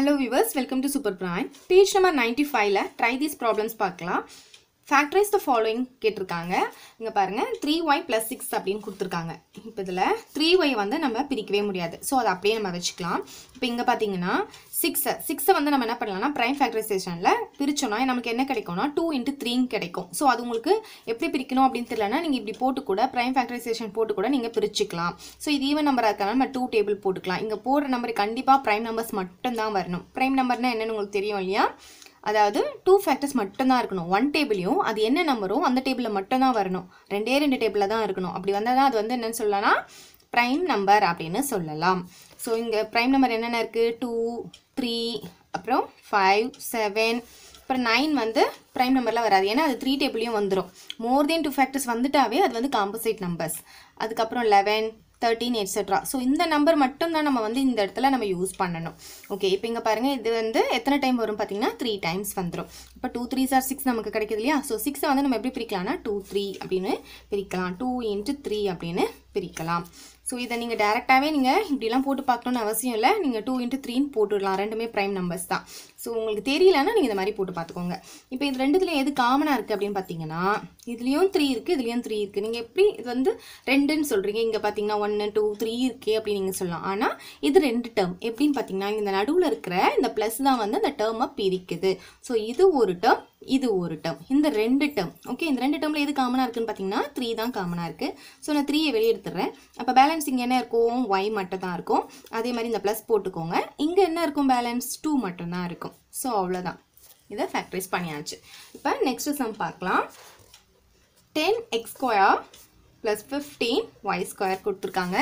hello viewers welcome to super brain page number ninety ஃபைவ்ல try these problems பார்க்கலாம் factorise the following கேட்டிருக்காங்க இங்கே பாருங்கள் த்ரீ ஒய் ப்ளஸ் சிக்ஸ் அப்படின்னு கொடுத்துருக்காங்க இப்போ இதில் த்ரீ ஒய் வந்து நம்ம பிரிக்கவே முடியாது ஸோ அதை அப்படியே நம்ம வச்சுக்கலாம் இப்போ இங்கே பார்த்தீங்கன்னா சிக்ஸை சிக்ஸை வந்து நம்ம என்ன பண்ணலாம்னா ப்ரைம் ஃபேக்டரைசேஷனில் பிரிச்சோன்னா நமக்கு என்ன கிடைக்கும்னா டூ இன்ட்டு த்ரீன்னு கிடைக்கும் ஸோ அது உங்களுக்கு எப்படி பிரிக்கணும் அப்படின்னு தெரியலன்னா நீங்கள் இப்படி போட்டுக்கூட ப்ரைம் ஃபேக்டரைசேஷன் போட்டு கூட நீங்கள் பிரிச்சுக்கலாம் ஸோ இது ஈவன் நம்பராக இருக்கா நம்ம டூ டேபிள் போட்டுக்கலாம் இங்கே போடுற நம்பர் கண்டிப்பாக ப்ரைம் நம்பர்ஸ் மட்டும்தான் வரணும் ப்ரைம் நம்பர்னால் என்னென்னு உங்களுக்கு தெரியும் இல்லையா அதாவது டூ ஃபேக்டர்ஸ் மட்டும்தான் இருக்கணும் ஒன் டேபிளையும் அது என்ன நம்பரோ அந்த டேபிளில் மட்டும்தான் வரணும் ரெண்டே ரெண்டு டேபிளில் தான் இருக்கணும் அப்படி வந்தால் தான் அது வந்து என்னென்னு சொல்லலாம் ப்ரைம் நம்பர் அப்படின்னு சொல்லலாம் ஸோ இங்கே ப்ரைம் நம்பர் என்னென்ன இருக்குது டூ த்ரீ அப்புறம் ஃபைவ் செவன் அப்புறம் நைன் வந்து ப்ரைம் நம்பரில் வராது ஏன்னா அது த்ரீ டேபிளையும் வந்துடும் மோர் தேன் டூ ஃபேக்டர்ஸ் வந்துட்டாவே அது வந்து காம்போசைட் நம்பர்ஸ் அதுக்கப்புறம் லெவன் தேர்ட்டீன் எட்ஸெட்ரா ஸோ இந்த நம்பர் மட்டும் தான் நம்ம வந்து இந்த இடத்துல நம்ம யூஸ் பண்ணணும் ஓகே இப்போ இங்கே பாருங்கள் இது வந்து எத்தனை டைம் வரும் பார்த்தீங்கன்னா த்ரீ டைம்ஸ் வந்துடும் இப்போ டூ த்ரீ சார் சிக்ஸ் நமக்கு கிடைக்குது இல்லையா ஸோ சிக்ஸை வந்து நம்ம எப்படி பிரிக்கலாம்னா டூ த்ரீ அப்படின்னு பிரிக்கலாம் டூ இன்ட்டு த்ரீ அப்படின்னு பிரிக்கலாம் ஸோ இதை நீங்கள் டேரெக்டாகவே நீங்கள் இப்படிலாம் போட்டு பார்க்கணுன்னு அவசியம் இல்லை நீங்கள் டூ இன்ட்டு த்ரீன்னு போட்டுடலாம் ரெண்டுமே ப்ரைம் நம்பர்ஸ் தான் ஸோ உங்களுக்கு தெரியலன்னா நீங்கள் இந்த மாதிரி போட்டு பார்த்துக்கோங்க இப்போ இது ரெண்டுத்துலேயும் எது காமனாக இருக்குது அப்படின்னு பார்த்தீங்கன்னா இதுலேயும் த்ரீ இருக்குது இதுலேயும் த்ரீ இருக்குது நீங்கள் எப்படி இது வந்து ரெண்டுன்னு சொல்கிறீங்க இங்கே பார்த்தீங்கன்னா ஒன்று டூ த்ரீ இருக்குது அப்படின்னு நீங்கள் சொல்லலாம் ஆனால் இது ரெண்டு டேர்ம் எப்படின்னு பார்த்தீங்கன்னா இந்த நடுவில் இருக்கிற இந்த ப்ளஸ் தான் வந்து அந்த டேர்மை பிரிக்குது ஸோ இது ஒரு டேர்ம் இது ஒரு டேர்ம் இந்த ரெண்டு டேர்ம் ஓகே இந்த ரெண்டு டேர்மில் எது காமனாக இருக்குன்னு பார்த்தீங்கன்னா த்ரீ தான் காமனாக இருக்குது ஸோ நான் த்ரீயை வெளியெடுத்துறேன் அப்போ பேலன்ஸ் இங்கே என்ன இருக்கும் ஒய் மட்டும் தான் இருக்கும் அதே மாதிரி இந்த ப்ளஸ் போட்டுக்கோங்க இங்கே என்ன இருக்கும் பேலன்ஸ் டூ மட்டும்தான் இருக்கும் இருக்கும் ஸோ அவ்வளோதான் இதை ஃபேக்டரைஸ் பண்ணியாச்சு இப்போ நெக்ஸ்ட் சம் பார்க்கலாம் ten x square plus fifteen y square கொடுத்துருக்காங்க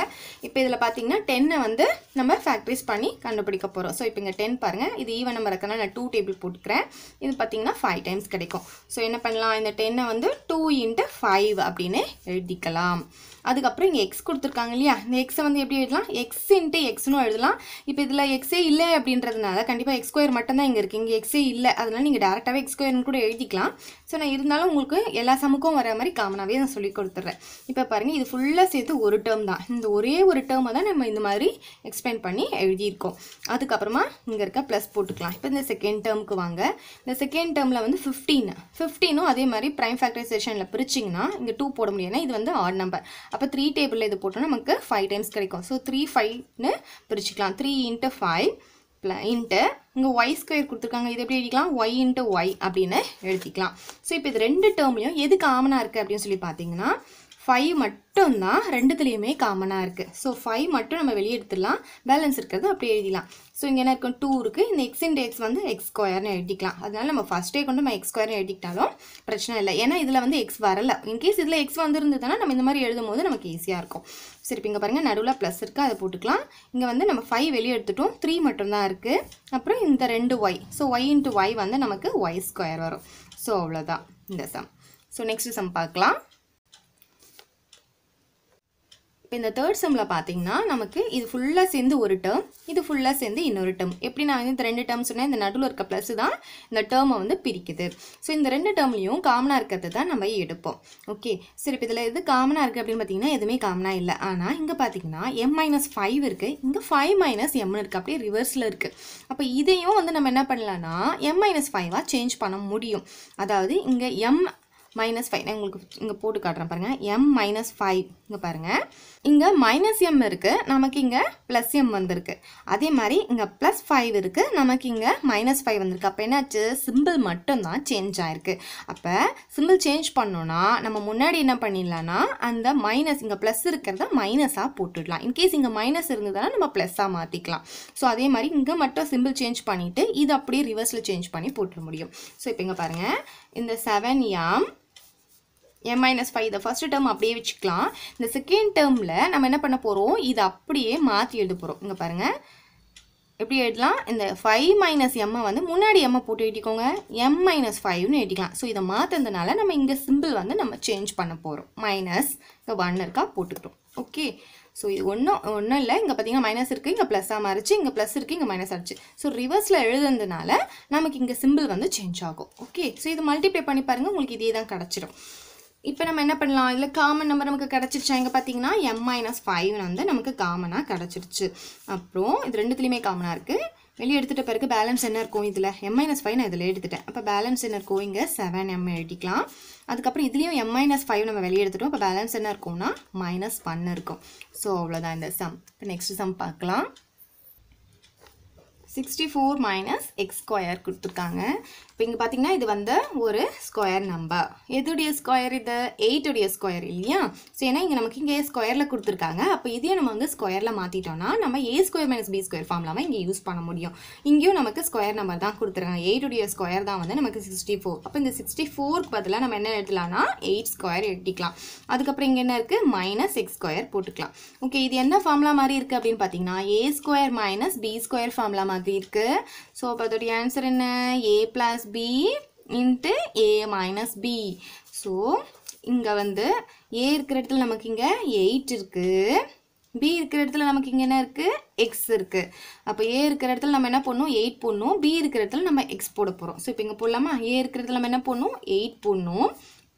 இப்போ இதில் பார்த்தீங்கன்னா டென்னை வந்து நம்ம ஃபேக்ட்ரிஸ் பண்ணி கண்டுபிடிக்க போகிறோம் ஸோ இப்போ இங்கே டென் பாருங்கள் இது ஈவன் நம்பர் இருக்கனால நான் டூ டேபிள் போட்டுக்கிறேன் இது பார்த்தீங்கன்னா ஃபைவ் டைம்ஸ் கிடைக்கும் ஸோ என்ன பண்ணலாம் இந்த டென்னை வந்து டூ இன்ட்டு ஃபைவ் அப்படின்னு எழுதிக்கலாம் அதுக்கப்புறம் இங்கே எக்ஸ் கொடுத்துருக்காங்க இல்லையா இந்த எக்ஸை வந்து எப்படி எழுதலாம் எக்ஸ் இன்ட்டு எக்ஸ்னும் எழுதலாம் இப்போ இதில் எக்ஸே இல்லை அப்படின்றதுனால கண்டிப்பாக எக்ஸ் ஸ்கொயர் மட்டும்தான் இங்கே இருக்குது இங்கே எக்ஸே இல்லை அதனால நீங்கள் டேரெக்டாகவே எக்ஸ் ஸ்கொயர்னு கூட எழுதிக்கலாம் ஸோ நான் இருந்தாலும் உங்களுக்கு எல்லா சமுக்கும் வர மாதிரி காமனாகவே நான் சொல்லி கொடுத்துட்றேன் இப்போ பாருங்கள் இது ஃபுல்லாக சேர்த்து ஒரு டேர்ம் தான் இந்த ஒரே ஒரு டேர்மை தான் நம்ம இந்த மாதிரி எக்ஸ்பிளைன் பண்ணி எழுதியிருக்கோம் அதுக்கப்புறமா இங்கே இருக்க ப்ளஸ் போட்டுக்கலாம் இப்போ இந்த செகண்ட் டேர்முக்கு வாங்க இந்த செகண்ட் டேர்மில் வந்து ஃபிஃப்டீன் ஃபிஃப்டீனும் அதே மாதிரி ப்ரைம் ஃபேக்டரைசேஷனில் பிரிச்சிங்கன்னா இங்கே டூ போட முடியும்னா இது வந்து ஆட் நம்பர் அப்போ த்ரீ டேபிளில் இது போட்டோம்னா நமக்கு ஃபைவ் டைம்ஸ் கிடைக்கும் ஸோ த்ரீ ஃபைவ்னு பிரிச்சுக்கலாம் த்ரீ இன்ட்டு ஃபைவ் இன்ட்டு இங்கே ஒய் ஸ்கொயர் கொடுத்துருக்காங்க இது எப்படி எழுதிக்கலாம் ஒய் இன்ட்டு ஒய் அப்படின்னு எழுதிக்கலாம் ஸோ இப்போ இது ரெண்டு டேர்ம்லையும் எது காமனாக இருக்குது அப்படின்னு சொல்லி பார்த்தீங்கன்னா ஃபைவ் மட்டும் தான் ரெண்டுத்துலேயுமே காமனாக இருக்குது ஸோ ஃபைவ் மட்டும் நம்ம வெளியே எடுத்துடலாம் பேலன்ஸ் இருக்கிறது அப்படியே எழுதிலாம் ஸோ இங்கே என்ன இருக்கும் டூ இருக்குது இந்த எக்ஸ் இன்ட் எக்ஸ் வந்து எக்ஸ் ஸ்கொயர்னு எழுதிக்கலாம் அதனால நம்ம ஃபஸ்ட்டே கொண்டு நம்ம எக்ஸ் ஸ்கொயர்னு எழுதிக்கிட்டாலும் பிரச்சனை இல்லை ஏன்னா இதில் வந்து எக்ஸ் வரலை இன்கேஸ் இதில் எக்ஸ் வந்துருந்ததுன்னா நம்ம இந்த மாதிரி எழுதும் போது நமக்கு ஈஸியாக இருக்கும் சரி இப்போ இங்கே பாருங்கள் நடுவில் ப்ளஸ் இருக்குது அதை போட்டுக்கலாம் இங்கே வந்து நம்ம ஃபைவ் வெளியே எடுத்துட்டோம் த்ரீ மட்டும்தான் இருக்குது அப்புறம் இந்த ரெண்டு y so y into y வந்து நமக்கு ஒய் ஸ்கொயர் வரும் ஸோ அவ்வளோதான் இந்த சம் ஸோ நெக்ஸ்ட் சம் பார்க்கலாம் இப்போ இந்த தேர்ட் சம்மில் பார்த்தீங்கன்னா நமக்கு இது ஃபுல்லாக சேர்ந்து ஒரு டேர்ம் இது ஃபுல்லாக சேர்ந்து இன்னொரு டேர்ம் எப்படி நான் இந்த ரெண்டு டேர்ம் சொன்னேன் இந்த நடுவில் இருக்க ப்ளஸ் தான் இந்த டேர்மை வந்து பிரிக்குது ஸோ இந்த ரெண்டு டேர்ம்லையும் காமனாக இருக்கிறது தான் நம்ம எடுப்போம் ஓகே சரி இப்போ இதில் எது காமனாக இருக்குது அப்படின்னு பார்த்தீங்கன்னா எதுவுமே காமனாக இல்லை ஆனால் இங்கே பார்த்தீங்கன்னா எம் மைனஸ் ஃபைவ் இருக்குது இங்கே ஃபைவ் மைனஸ் எம்னு இருக்குது அப்படியே ரிவர்ஸில் இருக்குது அப்போ இதையும் வந்து நம்ம என்ன பண்ணலான்னா எம் மைனஸ் ஃபைவாக சேஞ்ச் பண்ண முடியும் அதாவது இங்கே எம் மைனஸ் ஃபைவ் நான் உங்களுக்கு இங்கே போட்டு காட்டுறேன் பாருங்கள் எம் மைனஸ் ஃபைவ் இங்கே பாருங்கள் இங்கே மைனஸ் எம் இருக்குது நமக்கு இங்கே ப்ளஸ் எம் வந்திருக்கு அதே மாதிரி இங்கே ப்ளஸ் ஃபைவ் இருக்குது நமக்கு இங்கே மைனஸ் ஃபைவ் வந்திருக்கு அப்போ என்னாச்சு சிம்பிள் மட்டும்தான் சேஞ்ச் ஆகிருக்கு அப்போ சிம்பிள் சேஞ்ச் பண்ணோன்னா நம்ம முன்னாடி என்ன பண்ணிடலான்னா அந்த மைனஸ் இங்கே ப்ளஸ் இருக்கிறத மைனஸாக போட்டுடலாம் இன்கேஸ் இங்கே மைனஸ் இருந்ததுன்னா நம்ம ப்ளஸ்ஸாக மாற்றிக்கலாம் ஸோ அதே மாதிரி இங்கே மட்டும் சிம்பிள் சேஞ்ச் பண்ணிவிட்டு இது அப்படியே ரிவர்ஸில் சேஞ்ச் பண்ணி போட்டுட முடியும் ஸோ இப்போ இங்கே பாருங்கள் இந்த seven m m minus five இதை ஃபஸ்ட்டு டேர்ம் அப்படியே விச்சிக்கலாம் இந்த செகண்ட் டேர்மில் நம்ம என்ன பண்ண போகிறோம் இதை அப்படியே மாற்றி எழுத போகிறோம் இங்கே பாருங்கள் எப்படி எடுலாம் இந்த ஃபைவ் மைனஸ் எம்மை வந்து முன்னாடி எம்மை போட்டு எழுதிக்கோங்க எம் மைனஸ் ஃபைவ்னு எழுதிக்கலாம் ஸோ இதை மாற்றுறதுனால நம்ம இங்கே சிம்பிள் வந்து நம்ம சேஞ்ச் பண்ண போகிறோம் மைனஸ் இங்கே இருக்கா போட்டுக்கிறோம் ஓகே ஸோ இது ஒன்றும் ஒன்றும் இல்லை இங்கே பார்த்தீங்கன்னா மைனஸ் இருக்குது இங்கே ப்ளஸ்ஸாக மாறிச்சு இங்கே ப்ளஸ் இருக்குது இங்கே மைனஸ் ஆகிடுச்சு ஸோ ரிவர்ஸில் எழுதுனதுனால நமக்கு இங்கே சிம்பிள் வந்து சேஞ்ச் ஆகும் ஓகே ஸோ இது மல்டிப்ளை பண்ணி பாருங்கள் உங்களுக்கு இதே தான் இப்போ நம்ம என்ன பண்ணலாம் இதில் காமன் நம்பர் நமக்கு கிடச்சிருச்சா எங்கே பார்த்தீங்கன்னா எம் மைனஸ் ஃபைவ்னு வந்து நமக்கு காமனாக கிடச்சிருச்சு அப்புறம் இது ரெண்டுத்துலேயுமே காமனாக இருக்குது வெளியே எடுத்துகிட்ட பிறகு பேலன்ஸ் என்ன இருக்கும் இதில் எம் மைனஸ் ஃபைவ் நான் இதில் எடுத்துட்டேன் அப்போ பேலன்ஸ் என்ன இருக்கும் இங்கே செவன் எம் எழுதிக்கலாம் அதுக்கப்புறம் இதுலேயும் எம் மைனஸ் ஃபைவ் நம்ம வெளியே எடுத்துட்டோம் இப்போ பேலன்ஸ் என்ன இருக்கும்னா மைனஸ் ஒன் இருக்கும் ஸோ அவ்வளோதான் இந்த சம் இப்போ நெக்ஸ்ட் சம் பார்க்கலாம் sixty four minus x square கொடுத்துருக்காங்க இப்போ இங்கே பார்த்தீங்கன்னா இது வந்த ஒரு ஸ்கொயர் நம்பர் எதுடைய ஸ்கொயர் இது 8 ஸ்கொயர் இல்லையா இல்லியா சேனா இங்கே நமக்கு இங்கே ஸ்கொயரில் கொடுத்துருக்காங்க அப்போ இதையும் நம்ம வந்து ஸ்கொயரில் மாற்றிட்டோம்னா நம்ம a square minus b square ஃபார்ம்லாமல் இங்கே யூஸ் பண்ண முடியும் இங்கேயும் நமக்கு ஸ்கொயர் நம்பர் தான் கொடுத்துருக்காங்க உடிய ஸ்கொயர் தான் வந்து நமக்கு சிக்ஸ்டி ஃபோர் அப்போ இந்த சிக்ஸ்டி பதில பதிலாக நம்ம என்ன எழுதலாம்னா எயிட் ஸ்கொயர் எழுதிக்கலாம் அதுக்கப்புறம் இங்கே என்ன இருக்குது மைனஸ் எக்ஸ் ஸ்கொயர் போட்டுக்கலாம் ஓகே இது என்ன மாதிரி இருக்குது அப்படின்னு பார்த்தீங்கன்னா a square minus b square மாதிரி மாதிரி இருக்குது ஸோ அப்போ அதோடைய ஆன்சர் என்ன a plus b into a minus b so இங்கே வந்து ஏ இருக்கிற இடத்துல நமக்கு இங்கே எயிட் இருக்குது பி இருக்கிற இடத்துல நமக்கு இங்கே என்ன இருக்குது எக்ஸ் இருக்குது அப்போ ஏ இருக்கிற இடத்துல நம்ம என்ன பண்ணும் எயிட் போடணும் பி இருக்கிற இடத்துல நம்ம எக்ஸ் போட போகிறோம் ஸோ இப்போ இங்கே போடலாமா ஏ இருக்கிற இடத்துல நம்ம என்ன பண்ணும் எயிட் போடணும்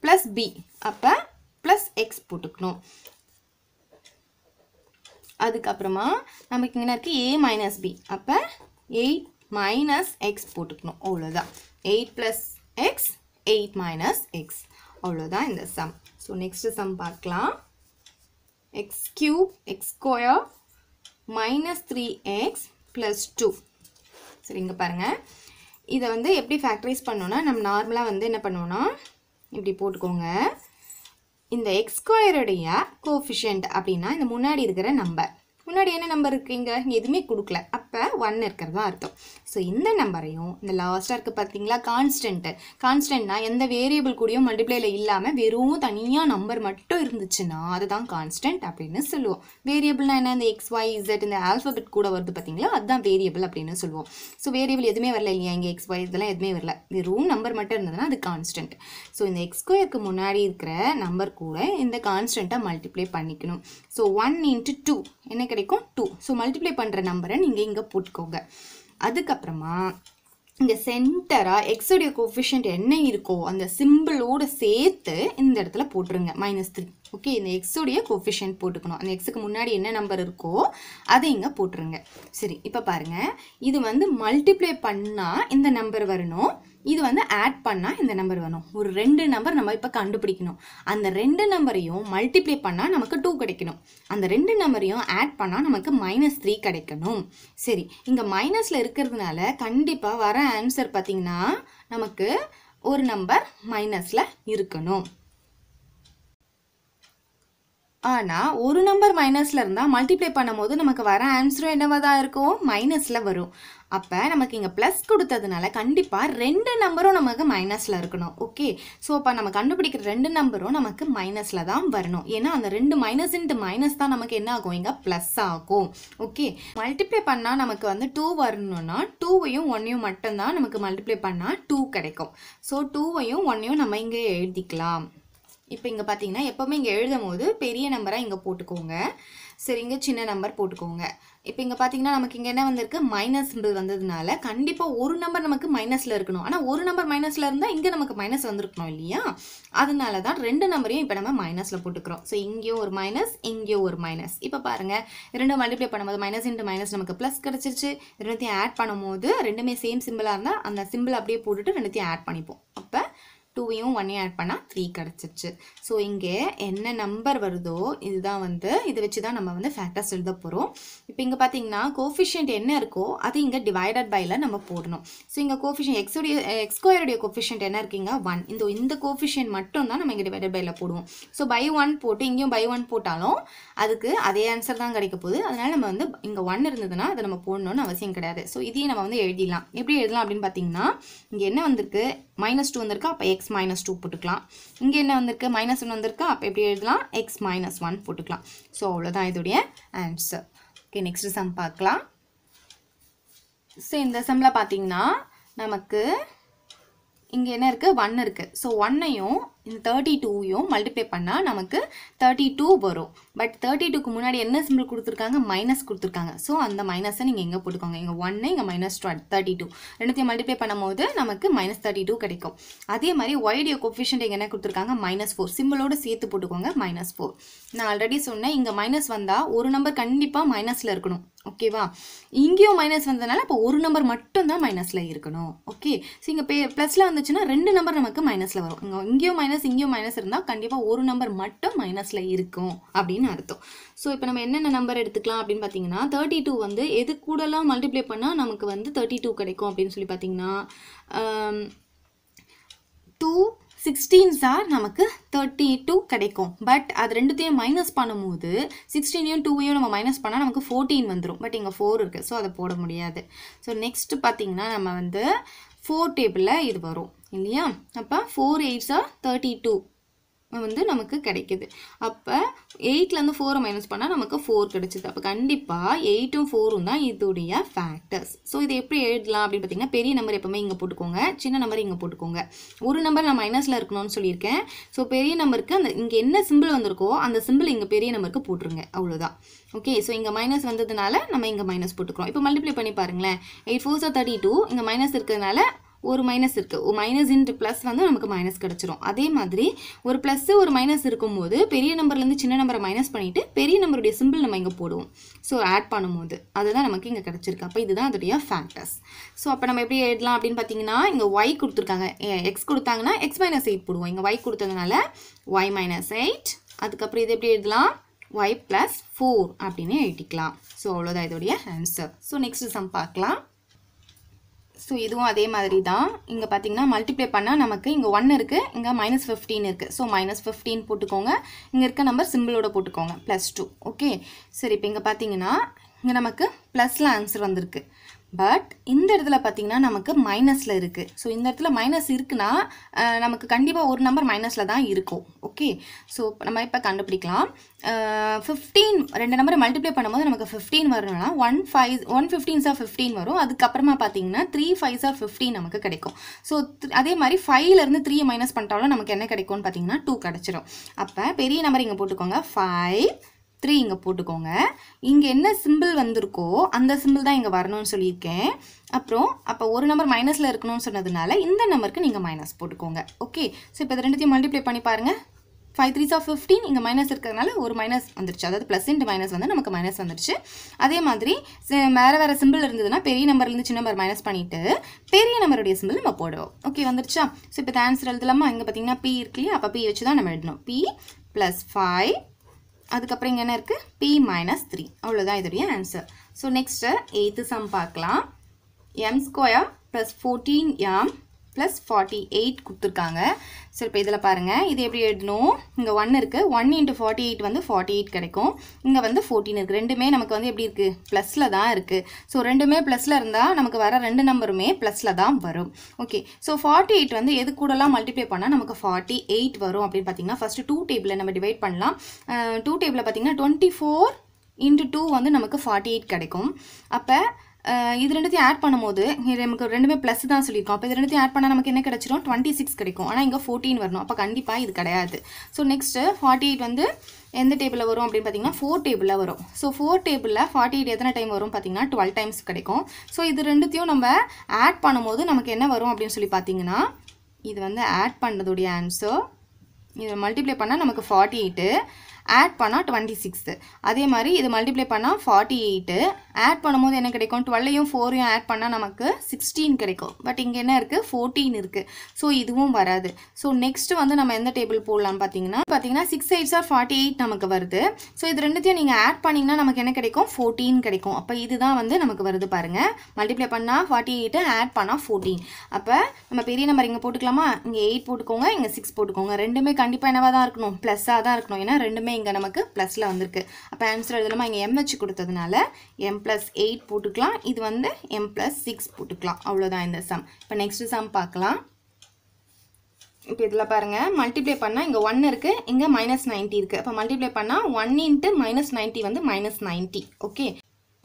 ப்ளஸ் பி அப்போ ப்ளஸ் எக்ஸ் போட்டுக்கணும் அதுக்கப்புறமா நமக்கு இங்கே இருக்குது ஏ மைனஸ் பி அப்போ எயிட் மைனஸ் எக்ஸ் போட்டுக்கணும் அவ்வளோதான் eight plus x eight minus x அவ்வளோதான் இந்த சம் ஸோ நெக்ஸ்ட்டு சம் பார்க்கலாம் x cube x square minus three x plus two சரி இங்க பாருங்கள் இதை வந்து எப்படி factorize பண்ணும்னா நம்ம நார்மலாக வந்து என்ன பண்ணும்னா இப்படி போட்டுக்கோங்க இந்த x2 ஸ்கொயருடைய கோஃபிஷியன்ட் அப்படின்னா இந்த முன்னாடி இருக்கிற நம்பர் முன்னாடி என்ன நம்பர் இருக்குங்க எதுவுமே கொடுக்கல அப்போ ஒன் இருக்கிறதா அர்த்தம் ஸோ இந்த நம்பரையும் இந்த லாஸ்ட்டாக இருக்குது பார்த்தீங்களா கான்ஸ்டன்ட்டு கான்ஸ்டன்ட்னா எந்த வேரியபிள் கூடயும் மல்டிப்ளேயில் இல்லாமல் வெறும் தனியாக நம்பர் மட்டும் இருந்துச்சுன்னா அதுதான் கான்ஸ்டன்ட் அப்படின்னு சொல்லுவோம் வேரியபிள்னா என்ன இந்த எக்ஸ் ஒய் இசட் இந்த ஆல்ஃபபெட் கூட வருது பார்த்தீங்களா அதுதான் வேரியபிள் அப்படின்னு சொல்லுவோம் ஸோ வேரியபிள் எதுவுமே வரல இல்லையா இங்கே எக்ஸ் ஒய் இதெல்லாம் எதுவுமே வரல வெறும் நம்பர் மட்டும் இருந்ததுன்னா அது கான்ஸ்டன்ட் ஸோ இந்த எக்ஸ் முன்னாடி இருக்கிற நம்பர் கூட இந்த கான்ஸ்டன்ட்டாக மல்டிப்ளை பண்ணிக்கணும் ஸோ ஒன் இன்ட்டு டூ என்ன கிடைக்கும் டூ ஸோ மல்டிப்ளை பண்ணுற நம்பரை நீங்கள் இங்கே போட்டுக்கோங்க அதுக்கப்புறமா இந்த சென்டராக எக்ஸோடைய கோஃபிஷியன்ட் என்ன இருக்கோ அந்த சிம்பிளோடு சேர்த்து இந்த இடத்துல போட்டுருங்க மைனஸ் த்ரீ ஓகே இந்த எக்ஸோடைய கோஃபிஷியன்ட் போட்டுக்கணும் அந்த எக்ஸுக்கு முன்னாடி என்ன நம்பர் இருக்கோ அதை இங்கே போட்டுருங்க சரி இப்போ பாருங்கள் இது வந்து மல்டிப்ளை பண்ணால் இந்த நம்பர் வரணும் இது வந்து ஆட் பண்ணால் இந்த நம்பர் வரும் ஒரு ரெண்டு நம்பர் நம்ம இப்போ கண்டுபிடிக்கணும் அந்த ரெண்டு நம்பரையும் மல்டிப்ளை பண்ணால் நமக்கு டூ கிடைக்கணும் அந்த ரெண்டு நம்பரையும் ஆட் பண்ணால் நமக்கு மைனஸ் த்ரீ கிடைக்கணும் சரி இங்கே மைனஸில் இருக்கிறதுனால கண்டிப்பாக வர ஆன்சர் பார்த்திங்கன்னா நமக்கு ஒரு நம்பர் மைனஸில் இருக்கணும் ஆனால் ஒரு நம்பர் மைனஸில் இருந்தால் மல்டிப்ளை பண்ணும்போது நமக்கு வர ஆன்சரும் என்னவாக தான் இருக்கும் மைனஸில் வரும் அப்போ நமக்கு இங்கே ப்ளஸ் கொடுத்ததுனால கண்டிப்பாக ரெண்டு நம்பரும் நமக்கு மைனஸில் இருக்கணும் ஓகே ஸோ அப்போ நம்ம கண்டுபிடிக்கிற ரெண்டு நம்பரும் நமக்கு மைனஸில் தான் வரணும் ஏன்னா அந்த ரெண்டு மைனஸ் இன்ட்டு மைனஸ் தான் நமக்கு என்ன ஆகும் இங்கே ப்ளஸ் ஆகும் ஓகே மல்டிப்ளை பண்ணால் நமக்கு வந்து டூ வரணும்னா டூவையும் ஒன்னையும் மட்டும்தான் நமக்கு மல்டிப்ளை பண்ணால் டூ கிடைக்கும் ஸோ டூவையும் ஒன்னையும் நம்ம இங்கே எழுதிக்கலாம் இப்போ இங்கே பார்த்தீங்கன்னா எப்போவுமே இங்கே எழுதும் போது பெரிய நம்பராக இங்கே போட்டுக்கோங்க சரி இங்கே சின்ன நம்பர் போட்டுக்கோங்க இப்போ இங்கே பார்த்தீங்கன்னா நமக்கு இங்கே என்ன வந்திருக்கு மைனஸ்ன்றது வந்ததுனால கண்டிப்பாக ஒரு நம்பர் நமக்கு மைனஸில் இருக்கணும் ஆனால் ஒரு நம்பர் மைனஸில் இருந்தால் இங்கே நமக்கு மைனஸ் வந்துருக்கணும் இல்லையா அதனால தான் ரெண்டு நம்பரையும் இப்போ நம்ம மைனஸில் போட்டுக்கிறோம் ஸோ இங்கேயும் ஒரு மைனஸ் இங்கேயும் ஒரு மைனஸ் இப்போ பாருங்கள் ரெண்டு மல்டிப்ளை பண்ணும்போது மைனஸ் இன்ட்டு மைனஸ் நமக்கு ப்ளஸ் கிடச்சிருச்சு ரெண்டுத்தையும் ஆட் பண்ணும்போது ரெண்டுமே சேம் சிம்பிளாக இருந்தால் அந்த சிம்பிள் அப்படியே போட்டுட்டு ரெண்டுத்தையும் ஆட் பண்ணிப்போம் அப்போ டூவையும் ஒன்னையும் ஆட் பண்ணால் த்ரீ கிடச்சிருச்சு ஸோ இங்கே என்ன நம்பர் வருதோ இதுதான் வந்து இதை வச்சு தான் நம்ம வந்து ஃபேக்டர்ஸ் எழுத போகிறோம் இப்போ இங்கே பார்த்தீங்கன்னா கோஃபிஷியன்ட் என்ன இருக்கோ அது இங்கே டிவைடட் பைல நம்ம போடணும் ஸோ இங்கே கோஃபிஷியன் எக்ஸோடைய எக்ஸ்கொயருடைய கோஃபிஷியன்ட் என்ன இருக்கீங்க ஒன் இந்த இந்த கோஃபிஷியன் மட்டும் தான் நம்ம இங்கே டிவைடட் பைல போடுவோம் ஸோ பை ஒன் போட்டு இங்கேயும் பை ஒன் போட்டாலும் அதுக்கு அதே ஆன்சர் தான் கிடைக்க போகுது அதனால் நம்ம வந்து இங்கே ஒன் இருந்ததுன்னா அதை நம்ம போடணும்னு அவசியம் கிடையாது ஸோ இதையும் நம்ம வந்து எழுதிடலாம் எப்படி எழுதலாம் அப்படின்னு பார்த்தீங்கன்னா இங்கே என்ன வந்திருக்கு மைனஸ் டூ வந்திருக்கா அப்போ எக்ஸ் மைனஸ் டூ போட்டுக்கலாம் இங்கே என்ன வந்திருக்கு மைனஸ் ஒன் வந்திருக்கா அப்போ எப்படி எழுதலாம் எக்ஸ் மைனஸ் ஒன் போட்டுக்கலாம் ஸோ அவ்வளோதான் இதோடைய ஆன்சர் ஓகே நெக்ஸ்ட் சம் பார்க்கலாம் ஸோ இந்த சம்மில் பார்த்தீங்கன்னா நமக்கு இங்கே என்ன இருக்குது ஒன் இருக்குது ஸோ ஒன்னையும் இந்த தேர்ட்டி டூவையும் மல்டிப்ளை பண்ணால் நமக்கு தேர்ட்டி டூ வரும் பட் தேர்ட்டி டூக்கு முன்னாடி என்ன சிம்பிள் கொடுத்துருக்காங்க மைனஸ் கொடுத்துருக்காங்க ஸோ அந்த மைனஸை நீங்கள் எங்கே போட்டுக்கோங்க இங்கே ஒன்று இங்கே மைனஸ் தேர்ட்டி டூ ரெண்டுத்தையும் மல்டிப்ளை பண்ணும்போது நமக்கு மைனஸ் தேர்ட்டி டூ கிடைக்கும் அதே மாதிரி ஒய்டிய கொஃபிஷன் இங்கே என்ன கொடுத்துருக்காங்க மைனஸ் ஃபோர் சிம்பிளோடு சேர்த்து போட்டுக்கோங்க மைனஸ் ஃபோர் நான் ஆல்ரெடி சொன்னேன் இங்கே மைனஸ் வந்தால் ஒரு நம்பர் கண்டிப்பாக மைனஸில் இருக்கணும் ஓகேவா இங்கேயும் மைனஸ் வந்ததுனால இப்போ ஒரு நம்பர் மட்டும் தான் மைனஸில் இருக்கணும் ஓகே ஸோ இங்கே பே ப்ளஸில் வந்துச்சுன்னா ரெண்டு நம்பர் நமக்கு மைனஸில் வரும் இங்கே இங்கேயும் மைனஸ் இங்கேயும் மைனஸ் இருந்தால் கண்டிப்பாக ஒரு நம்பர் மட்டும் மைனஸில் இருக்கும் அப்படின்னு அர்த்தம் ஸோ இப்போ நம்ம என்னென்ன நம்பர் எடுத்துக்கலாம் அப்படின்னு பார்த்தீங்கன்னா தேர்ட்டி டூ வந்து எது கூடலாம் மல்டிப்ளை பண்ணால் நமக்கு வந்து தேர்ட்டி டூ கிடைக்கும் அப்படின்னு சொல்லி பார்த்தீங்கன்னா டூ சிக்ஸ்டீன்ஸ் தான் நமக்கு தேர்ட்டி டூ கிடைக்கும் பட் அது ரெண்டுத்தையும் மைனஸ் பண்ணும்போது சிக்ஸ்டீனையும் டூவையும் நம்ம மைனஸ் பண்ணால் நமக்கு ஃபோர்டீன் வந்துடும் பட் இங்கே ஃபோர் இருக்குது ஸோ அதை போட முடியாது ஸோ நெக்ஸ்ட் பார்த்திங்கன்னா நம்ம வந்து ஃபோர் டேபிளில் இது வரும் இல்லையா அப்போ ஃபோர் எயிட்ஸாக தேர்ட்டி டூ வந்து நமக்கு கிடைக்கிது அப்போ எயிட்லேருந்து ஃபோரை மைனஸ் பண்ணால் நமக்கு ஃபோர் கிடைச்சிது அப்போ கண்டிப்பாக எயிட்டும் ஃபோரும் தான் இதோடைய ஃபேக்டர்ஸ் ஸோ இதை எப்படி எழுதலாம் அப்படின்னு பார்த்தீங்கன்னா பெரிய நம்பர் எப்போவுமே இங்கே போட்டுக்கோங்க சின்ன நம்பர் இங்கே போட்டுக்கோங்க ஒரு நம்பர் நான் மைனஸில் இருக்கணும்னு சொல்லியிருக்கேன் ஸோ பெரிய நம்பருக்கு அந்த இங்கே என்ன சிம்பிள் வந்திருக்கோ அந்த சிம்பிள் இங்கே பெரிய நம்பருக்கு போட்டுருங்க அவ்வளோதான் ஓகே ஸோ இங்கே மைனஸ் வந்ததுனால நம்ம இங்கே மைனஸ் போட்டுக்கிறோம் இப்போ மல்டிப்ளை பண்ணி பாருங்களேன் எயிட் ஃபோர்ஸாக தேர்ட்டி டூ இங்கே மைனஸ் இருக்கிறதுனால ஒரு மைனஸ் இருக்குது மைனஸ் இன்ட்டு ப்ளஸ் வந்து நமக்கு மைனஸ் கிடச்சிரும் அதே மாதிரி ஒரு ப்ளஸ்ஸு ஒரு மைனஸ் இருக்கும்போது பெரிய நம்பர்லேருந்து சின்ன நம்பரை மைனஸ் பண்ணிவிட்டு பெரிய நம்பருடைய சிம்பிள் நம்ம இங்கே போடுவோம் ஸோ ஆட் பண்ணும்போது அதுதான் நமக்கு இங்கே கிடச்சிருக்கு அப்போ இதுதான் அதோடைய ஃபேக்டர்ஸ் ஸோ அப்போ நம்ம எப்படி எழுதலாம் அப்படின்னு பார்த்தீங்கன்னா இங்கே ஒய் கொடுத்துருக்காங்க எக்ஸ் கொடுத்தாங்கன்னா எக்ஸ் மைனஸ் எயிட் போடுவோம் இங்கே ஒய் கொடுத்ததுனால ஒய் மைனஸ் எயிட் அதுக்கப்புறம் இது எப்படி எழுதலாம் ஒய் ப்ளஸ் ஃபோர் அப்படின்னு எழுதிக்கலாம் ஸோ அவ்வளோதான் இதோடைய ஆன்சர் ஸோ நெக்ஸ்ட் சம் பார்க்கலாம் ஸோ இதுவும் அதே மாதிரி தான் இங்கே பார்த்தீங்கன்னா மல்டிப்ளை பண்ணால் நமக்கு இங்கே ஒன் இருக்குது இங்கே மைனஸ் ஃபிஃப்டீன் இருக்குது ஸோ மைனஸ் ஃபிஃப்டீன் போட்டுக்கோங்க இங்கே இருக்க நம்பர் சிம்பிளோட போட்டுக்கோங்க ப்ளஸ் டூ ஓகே சரி இப்போ இங்கே பார்த்தீங்கன்னா இங்கே நமக்கு ப்ளஸில் ஆன்சர் வந்திருக்கு பட் இந்த இடத்துல பார்த்தீங்கன்னா நமக்கு மைனஸில் இருக்குது ஸோ இந்த இடத்துல மைனஸ் இருக்குன்னா நமக்கு கண்டிப்பாக ஒரு நம்பர் மைனஸில் தான் இருக்கும் ஓகே ஸோ நம்ம இப்போ கண்டுபிடிக்கலாம் ஃபிஃப்டீன் ரெண்டு நம்பர் மல்டிப்ளை பண்ணும்போது நமக்கு ஃபிஃப்டீன் வரணும்னா ஒன் ஃபைவ் ஒன் ஃபிஃப்டீன் சார் ஃபிஃப்டீன் வரும் அதுக்கப்புறமா பார்த்தீங்கன்னா த்ரீ ஃபைவ் சார் ஃபிஃப்டீன் நமக்கு கிடைக்கும் ஸோ அதே மாதிரி ஃபைவ்லேருந்து த்ரீ மைனஸ் பண்ணிட்டாலும் நமக்கு என்ன கிடைக்கும்னு பார்த்தீங்கன்னா டூ கிடச்சிரும் அப்போ பெரிய நம்பர் இங்கே போட்டுக்கோங்க ஃபைவ் த்ரீ இங்கே போட்டுக்கோங்க இங்கே என்ன சிம்பிள் வந்திருக்கோ அந்த சிம்பிள் தான் இங்கே வரணும்னு சொல்லியிருக்கேன் அப்புறம் அப்போ ஒரு நம்பர் மைனஸில் இருக்கணும்னு சொன்னதுனால இந்த நம்பருக்கு நீங்கள் மைனஸ் போட்டுக்கோங்க ஓகே ஸோ இப்போ ரெண்டுத்தையும் மல்டிப்ளை பண்ணி பாருங்கள் ஃபைவ் த்ரீஸ் ஆஃப் ஃபிஃப்டீன் இங்கே மைனஸ் இருக்கிறதுனால ஒரு மைனஸ் வந்துருச்சு அதாவது ப்ளஸ் இன்ட்டு மைனஸ் வந்து நமக்கு மைனஸ் வந்துருச்சு அதே மாதிரி வேறு வேறு சிம்பிள் இருந்ததுன்னா பெரிய நம்பர்லேருந்து சின்ன நம்பர் மைனஸ் பண்ணிவிட்டு பெரிய நம்பருடைய சிம்பிள் நம்ம போடுவோம் ஓகே வந்துருச்சா ஸோ இப்போ ஆன்சர் எழுதலாமா இங்கே பார்த்தீங்கன்னா பி இருக்கு இல்லையா அப்போ பி வச்சு தான் நம்ம எழுதணும் பி ப்ளஸ் ஃபைவ் அதுக்கப்புறம் இங்கே என்ன இருக்குது பி மைனஸ் த்ரீ அவ்வளோதான் இதோடைய answer so next eighth sum பார்க்கலாம் m square plus fourteen m plus forty eight கொடுத்துருக்காங்க ஸோ இப்போ இதில் பாருங்கள் இது எப்படி எழுதணும் இங்கே ஒன்று இருக்குது ஒன் இன்ட்டு ஃபார்ட்டி எயிட் வந்து ஃபார்ட்டி எயிட் கிடைக்கும் இங்கே வந்து ஃபோர்டீன் இருக்குது ரெண்டுமே நமக்கு வந்து எப்படி இருக்குது ப்ளஸில் தான் இருக்குது ஸோ ரெண்டுமே ப்ளஸில் இருந்தால் நமக்கு வர ரெண்டு நம்பருமே ப்ளஸில் தான் வரும் ஓகே ஸோ ஃபார்ட்டி எயிட் வந்து எது கூடலாம் மல்டிப்ளை பண்ணால் நமக்கு ஃபார்ட்டி எயிட் வரும் அப்படின்னு பார்த்தீங்கன்னா ஃபஸ்ட்டு டூ டேபிளில் நம்ம டிவைட் பண்ணலாம் டூ டேபிளில் பார்த்தீங்கன்னா டுவெண்ட்டி ஃபோர் இன்ட்டு டூ வந்து நமக்கு ஃபார்ட்டி எயிட் கிடைக்கும் அப்போ இது ரெண்டுத்தையும் ஆட் பண்ணும்போது நமக்கு ரெண்டுமே ப்ளஸ் தான் சொல்லியிருக்கோம் அப்போ இது ரெண்டுத்தையும் ஆட் பண்ணால் நமக்கு என்ன கிடச்சிரும் டுவெண்ட்டி சிக்ஸ் கிடைக்கும் ஆனால் இங்கே ஃபோர்டீன் வரணும் அப்போ கண்டிப்பாக இது கிடையாது ஸோ நெக்ஸ்ட்டு ஃபார்ட்டி எயிட் வந்து எந்த டேபிளில் வரும் அப்படின்னு பார்த்தீங்கன்னா ஃபோர் டேபிளில் வரும் ஸோ ஃபோர் டேபிளில் ஃபார்ட்டி எயிட் எத்தனை டைம் வரும் பார்த்தீங்கன்னா டுவெல் டைம்ஸ் கிடைக்கும் ஸோ இது ரெண்டுத்தையும் நம்ம ஆட் பண்ணும்போது நமக்கு என்ன வரும் அப்படின்னு சொல்லி பார்த்தீங்கன்னா இது வந்து ஆட் பண்ணுறதுடைய ஆன்சர் இதை மல்டிப்ளை பண்ணால் நமக்கு ஃபார்ட்டி எயிட்டு ஆட் பண்ணால் டுவெண்ட்டி சிக்ஸ்த்து அதே மாதிரி இது மல்டிப்ளை பண்ணால் ஃபார்ட்டி எயிட்டு ஆட் பண்ணும்போது என்ன கிடைக்கும் டுவெல்லையும் ஃபோரையும் ஆட் பண்ணால் நமக்கு சிக்ஸ்டீன் கிடைக்கும் பட் இங்கே என்ன இருக்குது ஃபோர்டீன் இருக்குது ஸோ இதுவும் வராது ஸோ நெக்ஸ்ட் வந்து நம்ம எந்த டேபிள் போடலாம்னு பார்த்தீங்கன்னா பார்த்தீங்கன்னா six eights are forty eight நமக்கு வருது ஸோ இது ரெண்டுத்தையும் நீங்கள் ஆட் பண்ணிங்கன்னா நமக்கு என்ன கிடைக்கும் ஃபோர்டீன் கிடைக்கும் அப்போ இதுதான் வந்து நமக்கு வருது பாருங்கள் மல்டிப்ளை பண்ணால் ஃபார்ட்டி எயிட்டு ஆட் பண்ணால் ஃபோர்டீன் அப்போ நம்ம பெரிய நம்பர் இங்கே போட்டுக்கலாமா இங்கே எயிட் போட்டுக்கோங்க இங்கே சிக்ஸ் போட்டுக்கோங்க ரெண்டுமே கண்டிப்பாக என்னவாக தான் இருக்கணும் ப்ளஸ்ஸாக தான் இருக்கணும் ஏன்னா ரெண்டுமே இங்கே நமக்கு ப்ளஸில் வந்திருக்கு அப்போ ஆன்சர் எழுதலாமா இங்கே எம் வச்சு கொடுத்ததுனால எம் ப்ளஸ் எயிட் போட்டுக்கலாம் இது வந்து எம் ப்ளஸ் சிக்ஸ் போட்டுக்கலாம் அவ்வளோதான் இந்த சம் இப்போ நெக்ஸ்ட் சம் பார்க்கலாம் இப்போ இதில் பாருங்கள் மல்டிப்ளை பண்ணால் இங்கே ஒன் இருக்குது இங்கே மைனஸ் நைன்ட்டி இருக்குது இப்போ மல்டிப்ளை பண்ணால் ஒன் இன்ட்டு மைனஸ் நைன்ட்டி வந்து மைனஸ் நைன்ட்டி ஓகே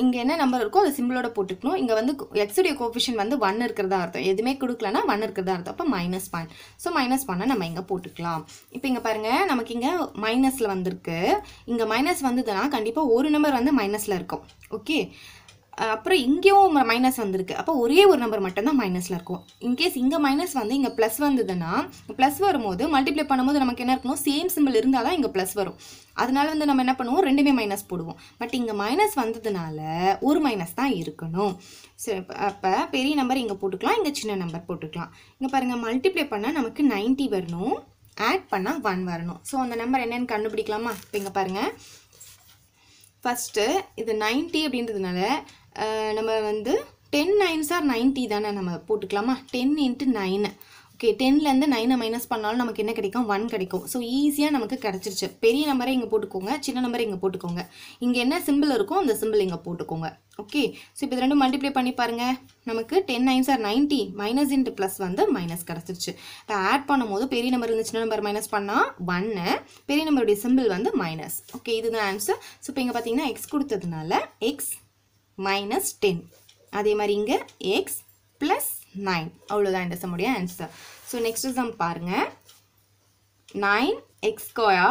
இங்கே என்ன நம்பர் இருக்கோ அது சிம்பிளோட போட்டுக்கணும் இங்கே வந்து எக்ஸுடைய கோஃபிஷன் வந்து ஒன் இருக்கிறதா அர்த்தம் எதுவுமே கொடுக்கலனா ஒன் இருக்கிறதா அர்த்தம் அப்போ மைனஸ் ஒன் ஸோ மைனஸ் ஒன்னை நம்ம இங்கே போட்டுக்கலாம் இப்போ இங்கே பாருங்கள் நமக்கு இங்கே மைனஸில் வந்திருக்கு இங்கே மைனஸ் வந்ததுன்னா கண்டிப்பாக ஒரு நம்பர் வந்து மைனஸில் இருக்கும் ஓகே அப்புறம் இங்கேயும் மைனஸ் வந்திருக்கு அப்போ ஒரே ஒரு நம்பர் மட்டும்தான் மைனஸில் இருக்கும் இன்கேஸ் இங்கே மைனஸ் வந்து இங்கே ப்ளஸ் வந்ததுன்னா ப்ளஸ் வரும்போது மல்டிப்ளை பண்ணும்போது நமக்கு என்ன இருக்கணும் சேம் சிம்பிள் இருந்தால் தான் இங்கே ப்ளஸ் வரும் அதனால வந்து நம்ம என்ன பண்ணுவோம் ரெண்டுமே மைனஸ் போடுவோம் பட் இங்கே மைனஸ் வந்ததுனால ஒரு மைனஸ் தான் இருக்கணும் சரி அப்போ பெரிய நம்பர் இங்கே போட்டுக்கலாம் இங்கே சின்ன நம்பர் போட்டுக்கலாம் இங்கே பாருங்கள் மல்டிப்ளை பண்ணால் நமக்கு நைன்ட்டி வரணும் ஆட் பண்ணால் ஒன் வரணும் ஸோ அந்த நம்பர் என்னென்னு கண்டுபிடிக்கலாமா இப்போ இங்கே பாருங்கள் ஃபஸ்ட்டு இது நைன்ட்டி அப்படின்றதுனால நம்ம வந்து டென் நைன்ஸ் ஆர் நைன்ட்டி தானே நம்ம போட்டுக்கலாமா டென் இன்ட்டு நைனு ஓகே டென்லேருந்து நைனை மைனஸ் பண்ணாலும் நமக்கு என்ன கிடைக்கும் ஒன் கிடைக்கும் ஸோ ஈஸியாக நமக்கு கிடச்சிருச்சு பெரிய நம்பரை இங்கே போட்டுக்கோங்க சின்ன நம்பரை இங்கே போட்டுக்கோங்க இங்கே என்ன சிம்பிள் இருக்கோ அந்த சிம்பிள் இங்கே போட்டுக்கோங்க ஓகே ஸோ இப்போ ரெண்டும் மல்டிப்ளை பண்ணி பாருங்கள் நமக்கு ten nines are ninety minus into plus வந்து மைனஸ் கிடச்சிருச்சு இப்போ ஆட் பண்ணும்போது பெரிய நம்பர் இருந்து சின்ன நம்பர் மைனஸ் பண்ணால் ஒன்று பெரிய நம்பருடைய சிம்பிள் வந்து மைனஸ் ஓகே இதுதான் ஆன்சர் ஸோ இப்போ இங்கே பார்த்தீங்கன்னா எக்ஸ் கொடுத்ததுனால எக்ஸ் மைனஸ் டென் அதே மாதிரி இங்கே எக்ஸ் ப்ளஸ் நைன் அவ்வளோதான் இந்த answer so so is sum பாருங்கள் nine x square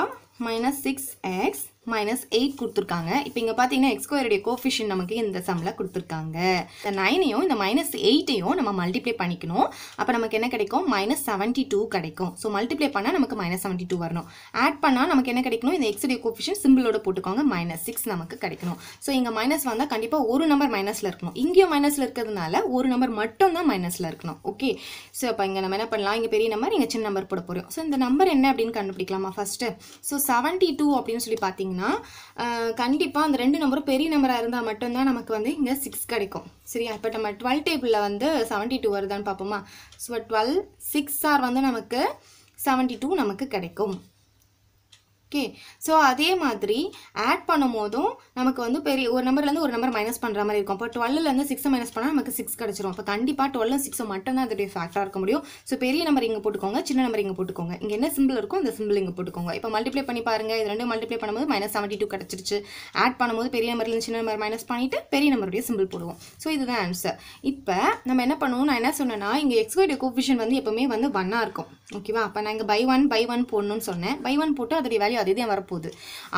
minus six x minus eight கொடுத்துருக்காங்க இப்போ இங்கே பார்த்தீங்கன்னா எக்ஸ்கோயருடைய கோஃபிஷியன் நமக்கு இந்த சம்மில் கொடுத்துருக்காங்க இந்த நைனையும் இந்த மைனஸ் எயிட்டையும் நம்ம மல்டிப்ளை பண்ணிக்கணும் அப்போ நமக்கு என்ன கிடைக்கும் மைனஸ் செவன்ட்டி டூ கிடைக்கும் ஸோ மல்டிப்ளை பண்ணால் நமக்கு மைனஸ் செவன்ட்டி டூ வரணும் ஆட் பண்ணால் நமக்கு என்ன கிடைக்கணும் இந்த எக்ஸுடைய கோஃபிஷன் சிம்பிளோட போட்டுக்கோங்க மைனஸ் சிக்ஸ் நமக்கு கிடைக்கணும் ஸோ இங்கே மைனஸ் வந்தால் கண்டிப்பாக ஒரு நம்பர் மைனஸில் இருக்கணும் இங்கேயும் மைனஸில் இருக்கிறதுனால ஒரு நம்பர் மட்டும் தான் மைனஸில் இருக்கணும் ஓகே ஸோ அப்போ இங்கே நம்ம என்ன பண்ணலாம் இங்கே பெரிய நம்பர் இங்கே சின்ன நம்பர் போட போகிறோம் ஸோ இந்த நம்பர் என்ன அப்படின்னு கண்டுபிடிக்கலாமா ஃபஸ்ட்டு ஸோ செவன்ட்டி டூ அப்படின்னு சொல்லி பார்த்தீங்கன்னா கண்டிப்பாக அந்த ரெண்டு நம்பரும் பெரிய நம்பராக இருந்தால் மட்டும்தான் நமக்கு வந்து இங்கே சிக்ஸ் கிடைக்கும் சரியா இப்போ நம்ம டுவெல் டேபிளில் வந்து செவன்ட்டி டூ வருதான்னு பார்ப்போமா ஸோ டுவெல் சிக்ஸ் ஆர் வந்து நமக்கு செவன்ட்டி டூ நமக்கு கிடைக்கும் ஓகே ஸோ அதே மாதிரி ஆட் பண்ணும் போதும் நமக்கு வந்து பெரிய ஒரு நம்பர்லேருந்து ஒரு நம்பர் மைனஸ் பண்ணுற மாதிரி இருக்கும் இப்போ டுவெல்லேருந்து சிக்ஸை மைனஸ் பண்ணால் நமக்கு சிக்ஸ் கிடச்சிரும் அப்போ கண்டிப்பாக டுவெல் சிக்ஸை மட்டும் தான் அதோடைய ஃபேக்டராக இருக்க முடியும் ஸோ பெரிய நம்பர் இங்கே போட்டுக்கோங்க சின்ன நம்பர் இங்கே போட்டுக்கோங்க இங்கே என்ன சிம்பிள் இருக்கும் அந்த சிம்பிள் இங்கே போட்டுக்கோங்க இப்போ மல்டிப்ளை பண்ணி பாருங்கள் இது ரெண்டு மல்டிப்ளை பண்ணும்போது மைனஸ் செவன்ட்டி டூ கிடச்சிருச்சு ஆட் பண்ணும்போது பெரிய நம்பர்லேருந்து சின்ன நம்பர் மைனஸ் பண்ணிவிட்டு பெரிய நம்பருடைய சிம்பிள் போடுவோம் ஸோ இதுதான் ஆன்சர் இப்போ நம்ம என்ன பண்ணுவோம் நான் என்ன சொன்னேன்னா இங்கே எக்ஸ்கோடைய கோபிஷன் வந்து எப்போவுமே வந்து ஒன்னாக இருக்கும் ஓகேவா அப்போ நான் இங்கே பை ஒன் பை ஒன் போடணும்னு சொன்னேன் பை ஒன் போட்டு அதோடைய வேல்யூ அது வரப்போகுது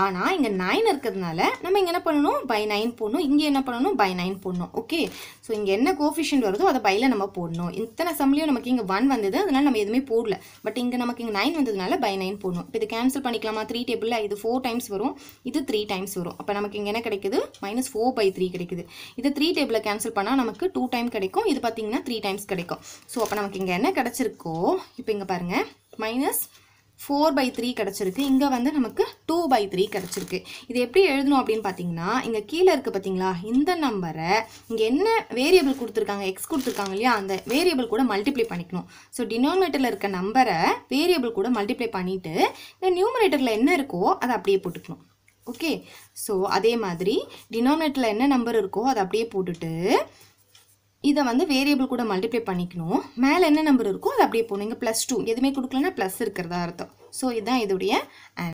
ஆனால் இங்கே நைன் இருக்கிறதுனால நம்ம இங்கே என்ன பண்ணணும் பை நைன் போடணும் இங்கே என்ன பண்ணணும் பை நைன் போடணும் ஓகே ஸோ இங்கே என்ன கோஃபிஷியன்ட் வருதோ அதை பையில் நம்ம போடணும் இத்தனை சம்லையும் நமக்கு இங்கே ஒன் வந்தது அதனால் நம்ம எதுவுமே போடல பட் இங்கே நமக்கு இங்கே நைன் வந்ததுனால பை நைன் போடணும் இப்போ இது கேன்சல் பண்ணிக்கலாமா த்ரீ டேபிளில் இது ஃபோர் டைம்ஸ் வரும் இது த்ரீ டைம்ஸ் வரும் அப்போ நமக்கு இங்கே என்ன கிடைக்குது மைனஸ் ஃபோர் பை த்ரீ கிடைக்குது இது த்ரீ டேபிளில் கேன்சல் பண்ணால் நமக்கு டூ டைம் கிடைக்கும் இது பார்த்தீங்கன்னா த்ரீ டைம்ஸ் கிடைக்கும் ஸோ அப்போ நமக்கு இங்கே என்ன கிடச்சிருக்கோ இப்போ இங்கே பாருங்கள் மைனஸ் ஃபோர் பை த்ரீ கிடச்சிருக்கு இங்கே வந்து நமக்கு டூ பை த்ரீ கிடச்சிருக்கு இது எப்படி எழுதணும் அப்படின்னு பார்த்தீங்கன்னா இங்கே கீழே இருக்குது பார்த்தீங்களா இந்த நம்பரை இங்கே என்ன வேரியபிள் கொடுத்துருக்காங்க எக்ஸ் கொடுத்துருக்காங்க இல்லையா அந்த வேரியபிள் கூட மல்டிப்ளை பண்ணிக்கணும் ஸோ டினாமினேட்டரில் இருக்க நம்பரை வேரியபிள் கூட மல்டிப்ளை பண்ணிவிட்டு இந்த நியூமரேட்டரில் என்ன இருக்கோ அதை அப்படியே போட்டுக்கணும் ஓகே ஸோ அதே மாதிரி டினாமினேட்டரில் என்ன நம்பர் இருக்கோ அதை அப்படியே போட்டுட்டு இதை வந்து வேரியபிள் கூட மல்டிப்ளை பண்ணிக்கணும் மேலே என்ன நம்பர் இருக்கோ அது அப்படியே போகணும் இங்கே ப்ளஸ் டூ எதுவுமே கொடுக்கலன்னா ப்ளஸ் இருக்கிறதா அர்த்தம் ஸோ இதுதான் இதோடைய